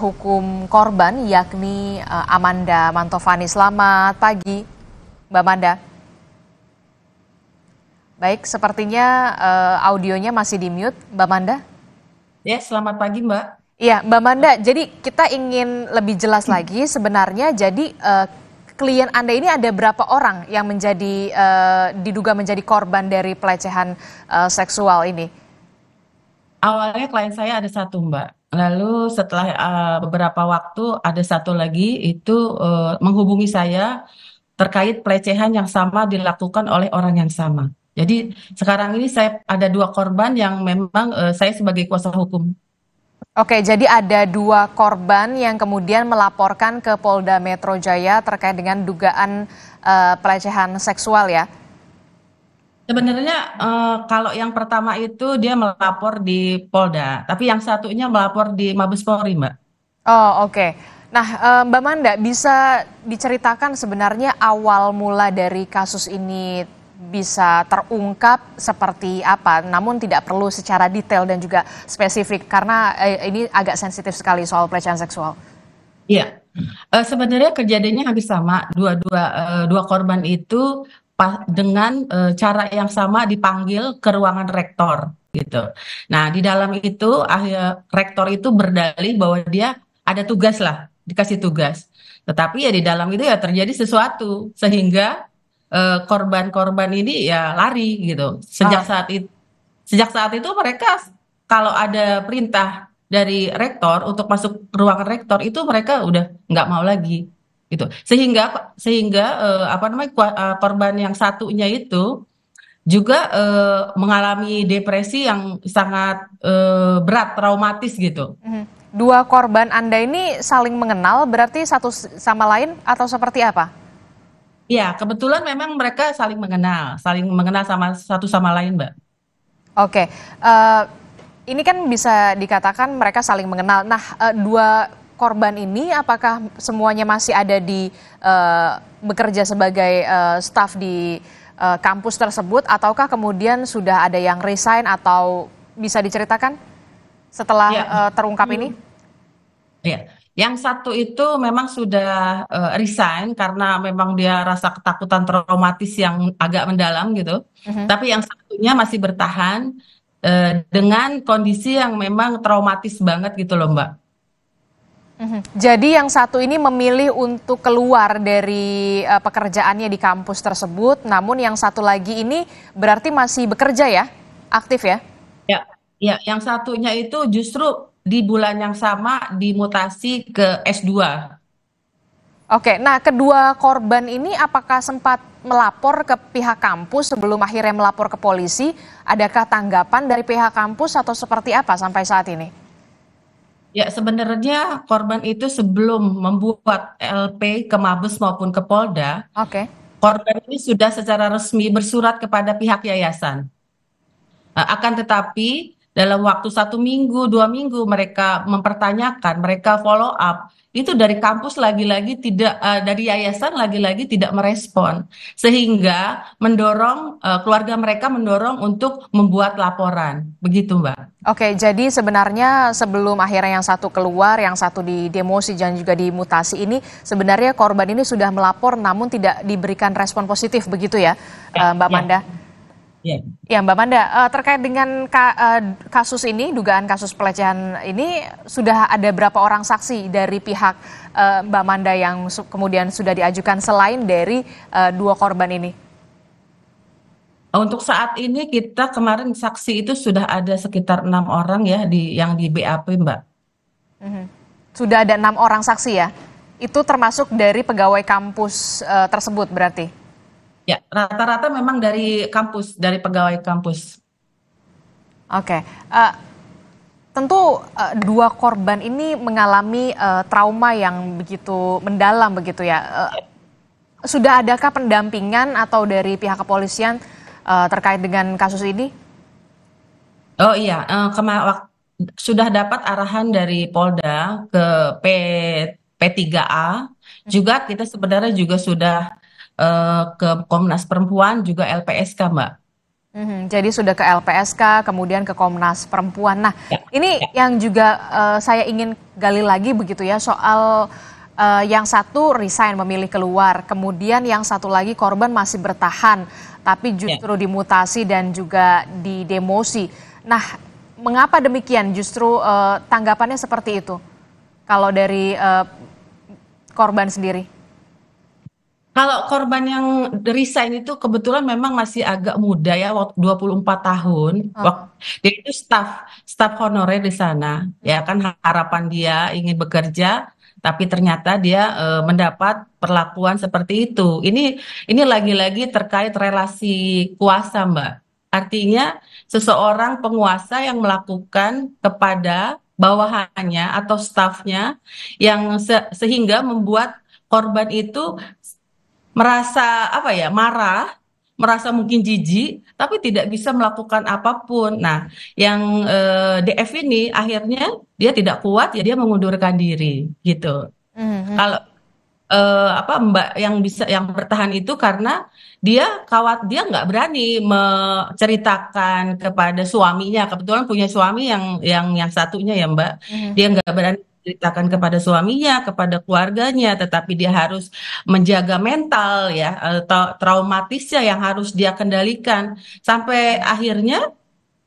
hukum korban yakni eh, Amanda Mantovani. Selamat pagi, Mbak Amanda. Baik, sepertinya uh, audionya masih di mute, Mbak Manda. Ya, selamat pagi, Mbak. Iya, Mbak Manda. Jadi kita ingin lebih jelas hmm. lagi sebenarnya. Jadi uh, klien Anda ini ada berapa orang yang menjadi uh, diduga menjadi korban dari pelecehan uh, seksual ini? Awalnya klien saya ada satu, Mbak. Lalu setelah, uh, beberapa waktu ada satu lagi itu, uh, menghubungi saya terkait pelecehan yang sama dilakukan oleh orang yang sama. Jadi sekarang ini saya ada dua korban yang memang, uh, saya sebagai kuasa hukum. Oke, jadi ada dua korban yang kemudian melaporkan ke Polda Metro Jaya terkait dengan dugaan, uh, pelecehan seksual ya? Sebenarnya uh, kalau yang pertama itu dia melapor di Polda, tapi yang satunya melapor di Mabes Polri, Mbak. Oh, oke. Okay. Nah, eh, Mbak Manda bisa diceritakan sebenarnya awal mula dari kasus ini bisa terungkap seperti apa, namun tidak perlu secara detail dan juga spesifik karena eh, ini agak sensitif sekali soal pelecehan seksual. Iya, uh, sebenarnya kejadiannya hampir sama. Dua dua uh, dua korban itu dengan e, cara yang sama dipanggil ke ruangan rektor gitu. Nah, di dalam itu akhir rektor itu berdalih bahwa dia ada tugas lah, dikasih tugas. Tetapi ya di dalam itu ya terjadi sesuatu sehingga eh, korban-korban e, ini ya lari gitu. Sejak ah. saat itu sejak saat itu mereka kalau ada perintah dari rektor untuk masuk ruangan rektor itu mereka udah nggak mau lagi gitu sehingga sehingga uh, apa namanya eh, korban yang satunya itu juga uh, mengalami depresi yang sangat uh, berat traumatis gitu mhm. dua korban anda ini saling mengenal berarti satu sama lain atau seperti apa Ya, kebetulan memang mereka saling mengenal, saling mengenal sama satu sama lain, Mbak. Oke, uh, ini kan bisa dikatakan mereka saling mengenal. Nah, dua korban ini apakah semuanya masih ada di uh, bekerja sebagai uh, eh, staf di uh, kampus tersebut ataukah kemudian sudah ada yang resign atau bisa diceritakan setelah ya. uh, terungkap hmm. ini? Ya. Yang satu itu memang sudah uh, resign karena memang dia rasa ketakutan traumatis yang agak mendalam gitu. Uh mhm. -huh. Tapi yang satunya masih bertahan uh, dengan kondisi yang memang traumatis banget gitu loh, Mbak. Mhm. Jadi yang satu ini memilih untuk keluar dari eh, pekerjaannya di kampus tersebut, namun yang satu lagi ini berarti masih bekerja ya, aktif ya? Ya, ya. Yang satunya itu justru di bulan yang sama dimutasi ke S2. Oke, nah kedua korban ini apakah sempat melapor ke pihak kampus sebelum akhirnya melapor ke polisi? Adakah tanggapan dari pihak kampus atau seperti apa sampai saat ini? Ya, sebenarnya korban itu sebelum membuat LP ke Mabes maupun ke Polda, okay. korban ini sudah secara resmi bersurat kepada pihak yayasan. Eh, akan tetapi dalam waktu satu minggu, dua minggu mereka mempertanyakan, mereka follow up. Itu dari kampus lagi-lagi tidak, uh, dari yayasan lagi-lagi tidak merespon. Sehingga mendorong, uh, keluarga mereka mendorong untuk membuat laporan. Begitu Mbak. Oke, jadi sebenarnya sebelum akhirnya yang satu keluar, yang satu di demosi dan juga di mutasi ini, sebenarnya korban ini sudah melapor namun tidak diberikan respon positif begitu ya, eh, Mbak ya. Manda? Ya, ya Mbak Manda, eh, terkait dengan eh, kasus ini, dugaan kasus pelecehan ini, sudah ada berapa orang saksi dari pihak eh, Mbak Manda yang kemudian sudah diajukan selain dari dua korban ini? Untuk saat ini kita kemarin saksi itu sudah ada sekitar enam orang ya di yang di BAP Mbak. Mhm. Sudah ada enam orang saksi ya, itu termasuk dari pegawai kampus tersebut berarti? Ya, rata-rata memang dari kampus, dari pegawai kampus. Oke, okay. uh, eh, tentu uh, dua korban ini mengalami uh, trauma yang begitu mendalam, begitu ya. Uh, sudah adakah pendampingan atau dari pihak kepolisian uh, terkait dengan kasus ini? Oh iya, uh, kema sudah dapat arahan dari Polda ke P P3A. Juga kita sebenarnya juga sudah Eh, ke Komnas Perempuan juga LPSK Mbak. Mm-hmm. Jadi sudah ke LPSK, kemudian ke Komnas Perempuan. Nah, ya, ini ya. yang juga uh, saya ingin gali lagi begitu ya soal uh, yang satu resign memilih keluar, kemudian yang satu lagi korban masih bertahan, tapi ya. justru ya. dimutasi dan juga didemosi. Nah, mengapa demikian? Justru uh, tanggapannya seperti itu kalau dari uh, korban sendiri? Kalau korban yang resign itu kebetulan memang masih agak muda ya, waktu 24 tahun. Oh. Ah. Waktu, dia itu staff staff honorer di sana. Ya kan harapan dia ingin bekerja, tapi ternyata dia e, mendapat perlakuan seperti itu. Ini ini lagi-lagi terkait relasi kuasa, Mbak. Artinya seseorang penguasa yang melakukan kepada bawahannya atau staffnya, yang se sehingga membuat korban itu merasa apa ya marah merasa mungkin jijik tapi tidak bisa melakukan apapun. Nah, yang eh, DF ini akhirnya dia tidak kuat ya dia mengundurkan diri gitu. Mm-hmm. Kalau eh, apa Mbak yang bisa yang bertahan itu karena dia kawat dia nggak berani menceritakan kepada suaminya. Kebetulan punya suami yang yang yang satunya ya Mbak. Mm-hmm. Dia nggak berani ceritakan kepada suaminya, kepada keluarganya, tetapi dia harus menjaga mental ya atau eh, traumatisnya yang harus dia kendalikan sampai akhirnya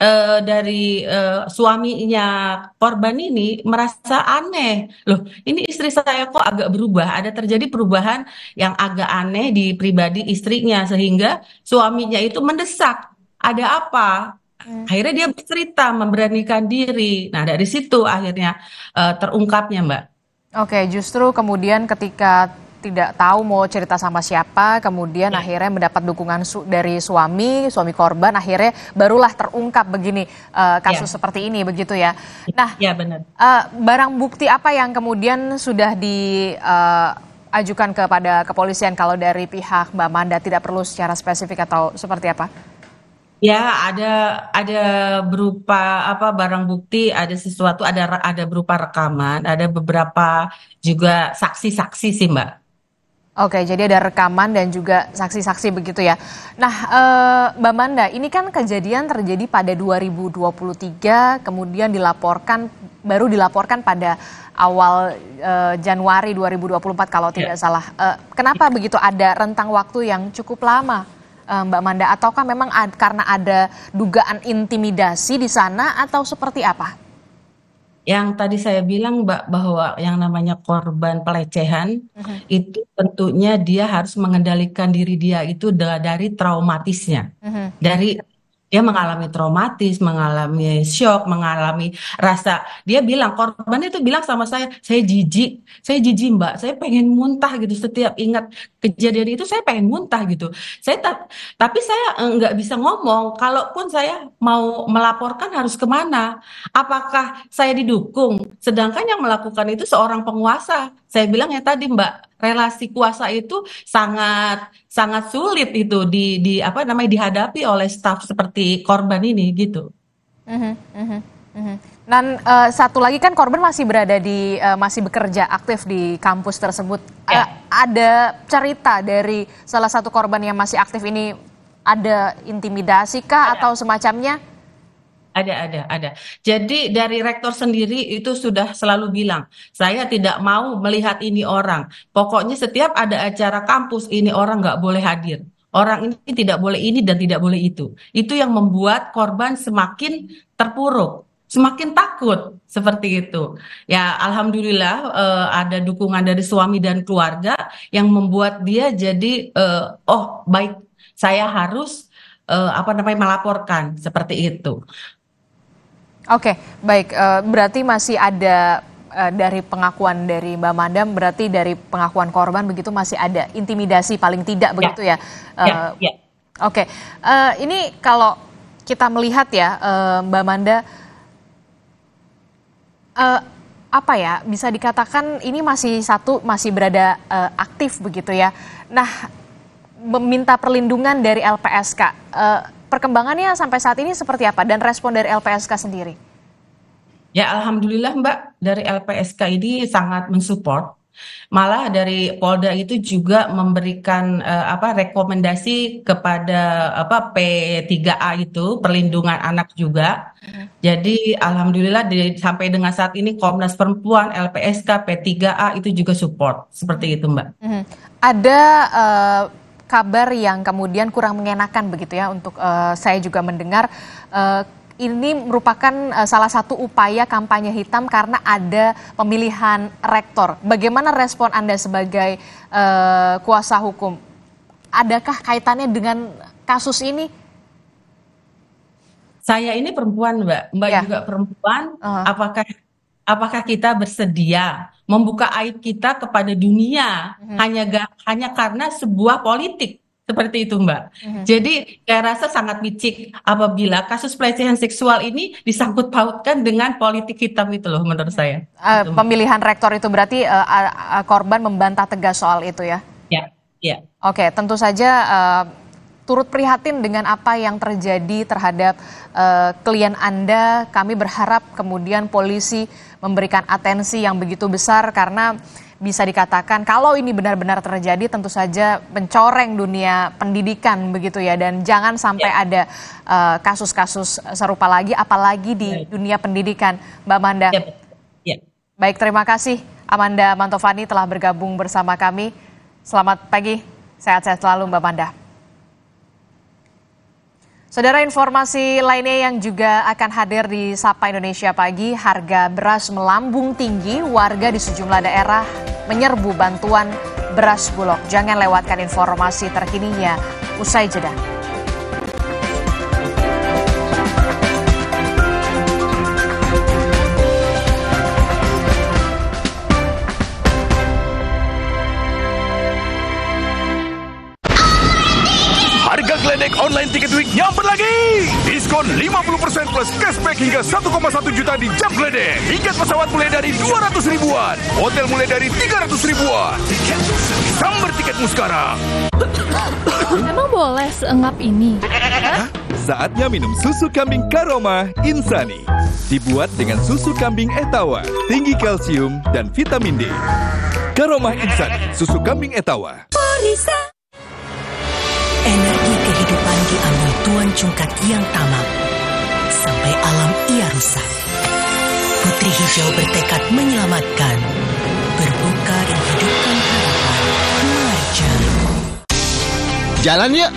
uh, dari uh, suaminya korban ini merasa aneh. Loh, ini istri saya kok agak berubah, ada terjadi perubahan yang agak aneh di pribadi istrinya sehingga suaminya itu mendesak, ada apa? Hmm. Akhirnya dia bercerita, memberanikan diri. Nah, dari situ akhirnya uh, terungkapnya, Mbak. Oke, justru kemudian ketika tidak tahu mau cerita sama siapa, kemudian ya. akhirnya mendapat dukungan su dari suami, suami korban, akhirnya barulah terungkap begini uh, kasus ya. seperti ini, begitu ya. Nah, ya, benar. Uh, barang bukti apa yang kemudian sudah diajukan uh, kepada kepolisian kalau dari pihak Mbak Manda tidak perlu secara spesifik atau seperti apa? Ya, ada ada berupa apa barang bukti, ada sesuatu, ada ada berupa rekaman, ada beberapa juga saksi-saksi sih, Mbak. Oke, jadi ada rekaman dan juga saksi-saksi begitu ya. Nah, eh, Mbak Manda, ini kan kejadian terjadi pada 2023, kemudian dilaporkan baru dilaporkan pada awal eh, Januari 2024 kalau ya. tidak ya. salah. Eh, kenapa ya. begitu ada rentang waktu yang cukup lama? Eh, Mbak Manda ataukah memang ad, karena ada dugaan intimidasi di sana atau seperti apa? Yang tadi saya bilang Mbak bahwa yang namanya korban pelecehan uh mhm. -huh. itu tentunya dia harus mengendalikan diri dia itu dari traumatisnya. Uh mhm. -huh. Dari dia mengalami traumatis, mengalami shock, mengalami rasa. Dia bilang korbannya itu bilang sama saya, saya jijik, saya jijik mbak, saya pengen muntah gitu setiap ingat kejadian itu saya pengen muntah gitu. Saya ta tapi saya eh, nggak bisa ngomong. Kalaupun saya mau melaporkan harus kemana? Apakah saya didukung? Sedangkan yang melakukan itu seorang penguasa. Saya bilang ya tadi mbak, relasi kuasa itu sangat sangat sulit itu di di apa namanya dihadapi oleh staf seperti korban ini gitu. Mhm, mhm, mhm. Dan uh, satu lagi kan korban masih berada di uh, masih bekerja aktif di kampus tersebut. Yeah. Ya. Uh, ada cerita dari salah satu korban yang masih aktif ini ada intimidasi kah ada. atau semacamnya? Ada, ada, ada. Jadi dari rektor sendiri itu sudah selalu bilang, saya tidak mau melihat ini orang. Pokoknya setiap ada acara kampus ini orang nggak boleh hadir. Orang ini tidak boleh ini dan tidak boleh itu. Itu yang membuat korban semakin terpuruk, semakin takut seperti itu. Ya, alhamdulillah eh, ada dukungan dari suami dan keluarga yang membuat dia jadi eh, oh baik, saya harus eh, apa namanya melaporkan seperti itu. Oke, okay, baik. Eh, berarti masih ada eh, dari pengakuan dari Mbak Madam, berarti dari pengakuan korban begitu masih ada intimidasi paling tidak ya. begitu ya? ya? Eh, ya, Oke, okay. ini kalau kita melihat ya, Mbak Manda, apa ya bisa dikatakan ini masih satu masih berada aktif begitu ya. Nah, meminta perlindungan dari LPSK perkembangannya sampai saat ini seperti apa dan respon dari LPSK sendiri? Ya alhamdulillah Mbak dari LPSK ini sangat mensupport Malah dari Polda itu juga memberikan uh, apa rekomendasi kepada apa P3A itu perlindungan anak juga. Mm-hmm. Jadi alhamdulillah di, sampai dengan saat ini Komnas Perempuan, LPSK, P3A itu juga support seperti itu, Mbak. Mm-hmm. Ada uh kabar yang kemudian kurang mengenakan begitu ya untuk uh, saya juga mendengar uh, ini merupakan uh, salah satu upaya kampanye hitam karena ada pemilihan rektor. Bagaimana respon Anda sebagai uh, kuasa hukum? Adakah kaitannya dengan kasus ini? Saya ini perempuan, Mbak. Mbak ya. juga perempuan. Uh -huh. Apakah apakah kita bersedia membuka aib kita kepada dunia mm-hmm. hanya hanya karena sebuah politik seperti itu Mbak. Mm-hmm. Jadi saya rasa sangat licik apabila kasus pelecehan seksual ini disangkut pautkan dengan politik hitam itu loh menurut mhm. saya. Uh, eh, itu, pemilihan rektor itu berarti uh, uh, korban membantah tegas soal itu ya? Ya, Yeah. Oke, okay, tentu saja. Uh, turut prihatin dengan apa yang terjadi terhadap uh, klien Anda. Kami berharap kemudian polisi memberikan atensi yang begitu besar karena bisa dikatakan kalau ini benar-benar terjadi tentu saja mencoreng dunia pendidikan begitu ya dan jangan sampai ya. ada eh, kasus-kasus uh, serupa lagi apalagi di ya. dunia pendidikan Mbak Manda. Ya. Ya. Baik terima kasih Amanda Mantovani telah bergabung bersama kami. Selamat pagi, sehat-sehat selalu Mbak Manda. Saudara informasi lainnya yang juga akan hadir di Sapa Indonesia Pagi, harga beras melambung tinggi, warga di sejumlah daerah menyerbu bantuan beras bulog. Jangan lewatkan informasi terkininya usai jeda. lagi. Diskon 50% plus cashback hingga 1,1 juta di jam geledek. Tiket pesawat mulai dari 200 ribuan. Hotel mulai dari 300 ribuan. Sambar tiketmu sekarang. Emang boleh seengap ini? Saatnya minum susu kambing Karoma Insani. Dibuat dengan susu kambing etawa, tinggi kalsium dan vitamin D. Karoma Insani, susu kambing etawa. Polisa. Energi kehidupan di alam tuan cungkat yang tamak sampai alam ia rusak. Putri Hijau bertekad menyelamatkan, berbuka dan hidupkan harapan. Jalan yuk!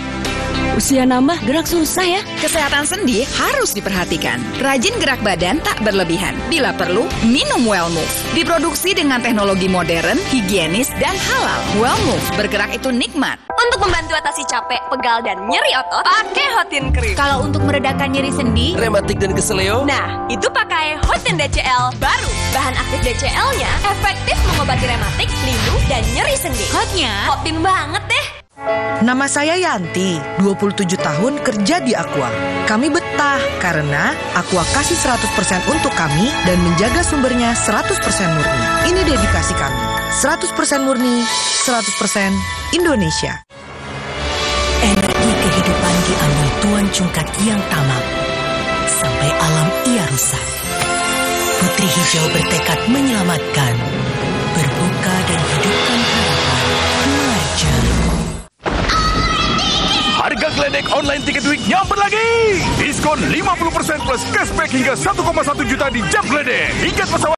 Usia nambah gerak susah ya. Kesehatan sendi harus diperhatikan. Rajin gerak badan tak berlebihan. Bila perlu, minum Wellmove. Diproduksi dengan teknologi modern, higienis, dan halal. Wellmove bergerak itu nikmat. Untuk membantu atasi capek, pegal, dan nyeri otot, pakai Hotin Cream. Kalau untuk meredakan nyeri sendi, rematik dan keseleo, nah, itu pakai Hotin DCL baru. Bahan aktif DCL-nya efektif mengobati rematik, lindu, dan nyeri sendi. Hotnya, hotin banget deh. Nama saya Yanti, 27 tahun kerja di Aqua. Kami betah karena Aqua kasih 100% untuk kami dan menjaga sumbernya 100% murni. Ini dedikasi kami. 100% murni, 100% Indonesia. Energi kehidupan diambil Tuan Cungkat yang tamak sampai alam ia rusak. Putri Hijau bertekad menyelamatkan, berbuka dan Gledek Online Tiket Week nyamper lagi. Diskon 50% plus cashback hingga 1,1 juta di Jam Gledek. Tiket pesawat